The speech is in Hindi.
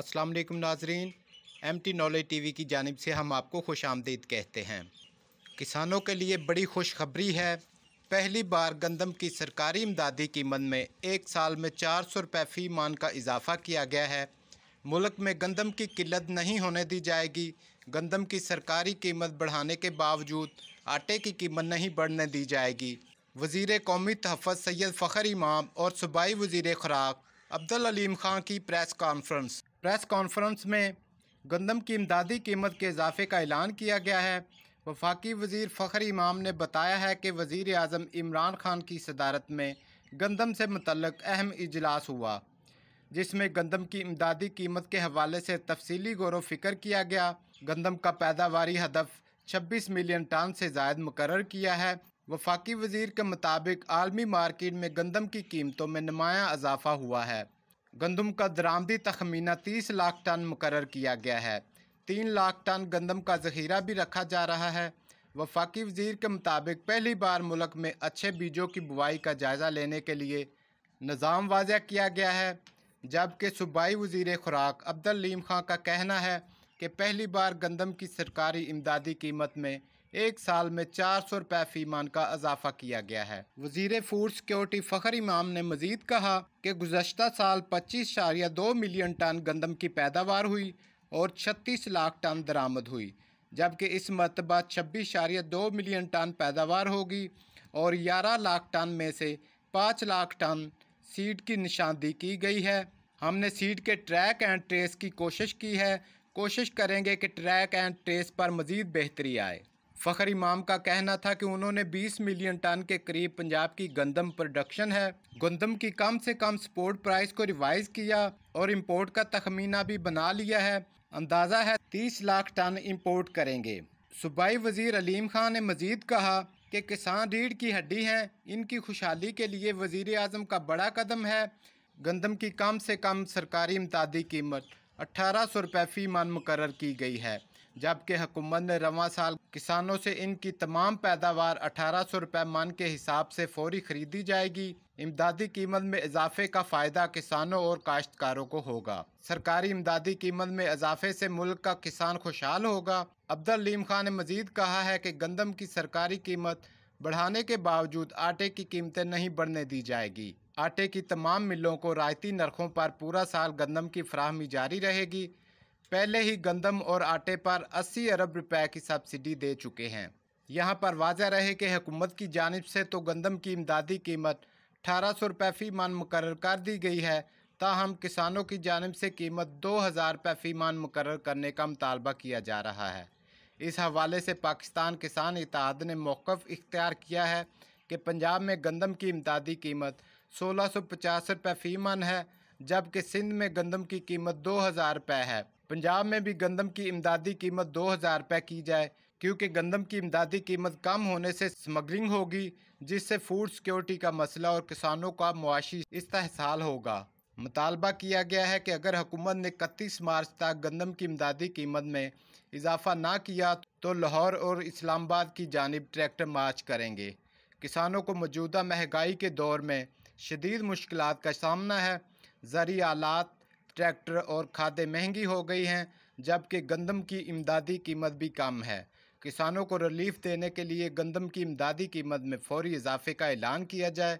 अस्सलाम वालेकुम नाजरीन एमटी नॉलेज टीवी की जानब से हम आपको खुश आमदीद कहते हैं किसानों के लिए बड़ी खुशखबरी है पहली बार गंदम की सरकारी इमदादी कीमत में एक साल में चार सौ रुपये फ़ी मान का इजाफा किया गया है मुल्क में गंदम की किल्लत नहीं होने दी जाएगी गंदम की सरकारी कीमत बढ़ाने के बावजूद आटे की कीमत नहीं बढ़ने दी जाएगी वजीर कौमी तहफ़ सैयद फ़खर इमाम और सूबाई वजीर खुराक अब्दुल अलीम खां की प्रेस कॉन्फ्रेंस प्रेस कॉन्फ्रेंस में गंदम की इमदादी कीमत के इजाफे का ऐलान किया गया है वफाकी वजीर फ़खर इमाम ने बताया है कि वज़ी अजम इमरान खान की सदारत में गंदम से मतलब अहम इजलास हुआ जिसमें गंदम की इमदादी कीमत के हवाले से तफसली गौर वफिक्र किया गया गंदम का पैदावारी हदफ छब्बीस मिलियन टन से जायद मुकर किया है वफाकी वजीर के मुताबिक आलमी मार्केट में गंदम की कीमतों में नुमाया इजाफा हुआ है गंदम का दरामदी तखमीना तीस लाख टन मुकर किया गया है तीन लाख टन गंदम का जखीरा भी रखा जा रहा है वफाकी वजीर के मुताबिक पहली बार मुल्क में अच्छे बीजों की बुआई का जायज़ा लेने के लिए निज़ाम वाजा किया गया है जबकि सूबाई वजीर खुराक अब्दुल लीम खां का कहना है कि पहली बार गंदम की सरकारी इमदादी कीमत में एक साल में चार सौ रुपये फीमान का इजाफा किया गया है वजीर फूड सिक्योरिटी फ़खर इमाम ने मजीद कहा कि गुजशत साल पच्चीस इशारिया दो मिलियन टन गंदम की पैदावार हुई और छत्तीस लाख टन दरामद हुई जबकि इस मरतबा छब्बीस इशारिया दो मिलियन टन पैदावार होगी और ग्यारह लाख टन में से पाँच लाख टन सीड की निशानदी की गई है हमने सीड के ट्रैक एंड ट्रेस की कोशिश की है कोशिश करेंगे कि ट्रैक एंड ट्रेस पर मज़ीद बेहतरी आए फ़खर इमाम का कहना था कि उन्होंने 20 मिलियन टन के करीब पंजाब की गंदम प्रोडक्शन है गंदम की कम से कम सपोर्ट प्राइस को रिवाइज किया और इम्पोर्ट का तखमीना भी बना लिया है अंदाज़ा है 30 लाख टन इम्पोर्ट करेंगे सूबाई वजीर अलीम खान ने मजीद कहा कि किसान रीढ़ की हड्डी हैं इनकी खुशहाली के लिए वजीर अजम का बड़ा कदम है गंदम की कम से कम सरकारी इमदादी कीमत अट्ठारह सौ रुपये फ़ी मान मुकर की गई है जबकि हुकूमत ने रवा साल किसानों से इनकी तमाम पैदावार अठारह सौ रुपये मान के हिसाब से फौरी खरीदी जाएगी इमदादी कीमत में इजाफे का फ़ायदा किसानों और काश्तकारों को होगा सरकारी इमदादी कीमत में इजाफे से मुल्क का किसान खुशहाल होगा अब्दुल लीम खान ने मजीद कहा है कि गंदम की सरकारी कीमत बढ़ाने के बावजूद आटे की कीमतें नहीं बढ़ने दी जाएगी आटे की तमाम मिलों को रायती नरखों पर पूरा साल गंदम की फ्राहमी जारी रहेगी पहले ही गंदम और आटे पर 80 अरब रुपए की सब्सिडी दे चुके हैं यहाँ पर वाजह रहे कि हुकूमत की जानब से तो गंदम की इमदादी कीमत अठारह सौ रुपये फ़ी मान मुकर कर दी गई है ताहम किसानों की जानब से कीमत दो हज़ार रुपये फ़ी मान मुकर करने का मुतालबा किया जा रहा है इस हवाले से पाकिस्तान किसान इतिहाद ने मौक़ इख्तियार किया है कि पंजाब में गंदम की इमदादी कीमत सोलह सौ पचास रुपये फ़ी मान है जबकि सिंध में गंदम की कीमत दो हज़ार रुपये है पंजाब में भी गंदम की इमदादी कीमत दो हज़ार रुपये की जाए क्योंकि गंदम की इमदादी कीमत कम होने से स्मगलिंग होगी जिससे फूड सिक्योरिटी का मसला और किसानों का मुआशी इस्तेसाल होगा मुतालबा किया गया है कि अगर हुकूमत ने इकतीस मार्च तक गंदम की इमदादी कीमत में इजाफा ना किया तो लाहौर और इस्लामाबाद की जानब ट्रैक्टर मार्च करेंगे किसानों को मौजूदा महंगाई के दौर में शदीद मुश्किल का सामना है ज़रिए आलात ट्रैक्टर और खादें महंगी हो गई हैं जबकि गंदम की इमदादी कीमत भी कम है किसानों को रिलीफ देने के लिए गंदम की इमदादी कीमत में फौरी इजाफे का ऐलान किया जाए